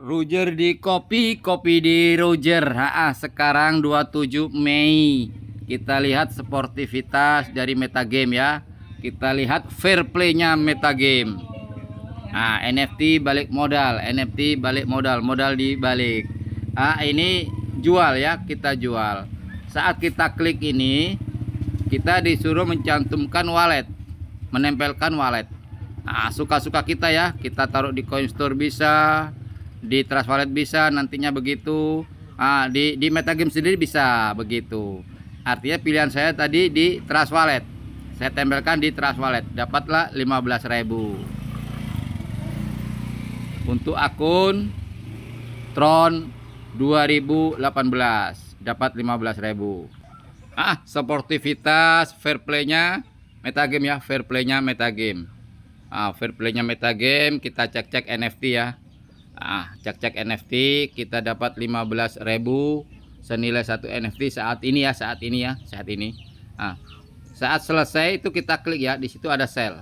Roger di kopi, kopi di Roger. Ah, sekarang 27 Mei. Kita lihat sportivitas dari meta game ya. Kita lihat fair play-nya game. Ah, NFT balik modal, NFT balik modal, modal dibalik. Ah, ini jual ya, kita jual. Saat kita klik ini, kita disuruh mencantumkan wallet, menempelkan wallet. Ah, suka-suka kita ya, kita taruh di Coin Store bisa, di trust wallet bisa nantinya begitu ah, di di metagame sendiri bisa begitu artinya pilihan saya tadi di trust wallet saya tempelkan di trust wallet dapatlah 15.000 untuk akun Tron 2018 dapat 15.000 ah sportivitas fair playnya metagame ya fair playnya metagame ah, fair playnya metagame kita cek-cek NFT ya ah cek-cek NFT kita dapat 15.000 senilai satu NFT saat ini ya saat ini ya saat ini ah saat selesai itu kita klik ya di situ ada sell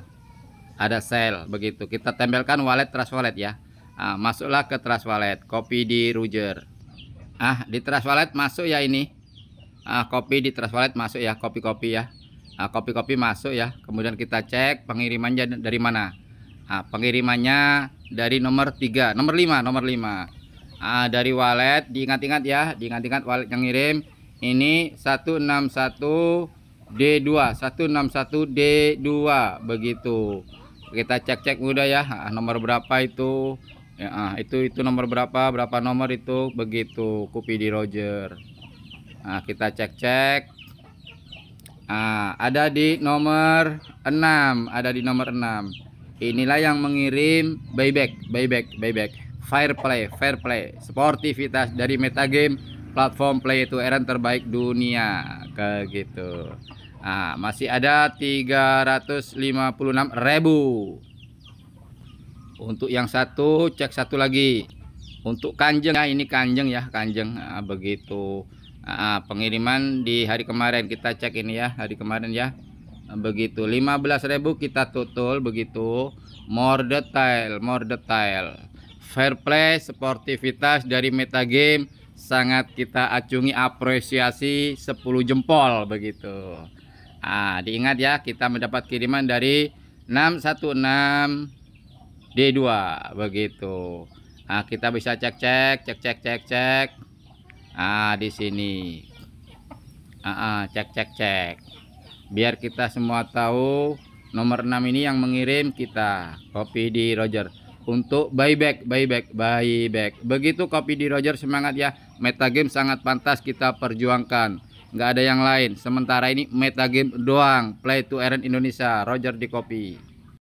ada sell begitu kita tempelkan wallet trust wallet ya ah, masuklah ke trust wallet copy di Ruger ah di trust wallet masuk ya ini ah, copy di trust wallet masuk ya copy-copy ya ah, copy -copy masuk ya kemudian kita cek pengiriman dari mana Nah, pengirimannya dari nomor 3 nomor 5 nomor 5 Nah, dari wallet diingat-ingat ya diingat-ingat wallet yang ngirim ini 161 D2 161 D2 begitu kita cek-cek udah ya nah, nomor berapa itu ya, itu itu nomor berapa berapa nomor itu begitu kopi di Roger Nah, kita cek-cek Nah, ada di nomor 6 ada di nomor 6 inilah yang mengirim buyback buyback buyback fair play fair play sportivitas dari metagame platform play itu eran terbaik dunia ke gitu nah, masih ada enam ribu untuk yang satu cek satu lagi untuk kanjeng ya ini kanjeng ya kanjeng nah, begitu nah, pengiriman di hari kemarin kita cek ini ya hari kemarin ya begitu 15.000 kita tutul begitu more detail more detail fair play sportivitas dari metagame sangat kita acungi apresiasi 10 jempol begitu ah diingat ya kita mendapat kiriman dari 616 D2 begitu Nah, kita bisa cek-cek, cek-cek, cek-cek. Ah, di sini. Ah, cek-cek-cek. Ah, biar kita semua tahu nomor 6 ini yang mengirim kita kopi di Roger untuk buyback buyback buyback begitu kopi di Roger semangat ya meta game sangat pantas kita perjuangkan nggak ada yang lain sementara ini meta game doang play to earn Indonesia Roger di kopi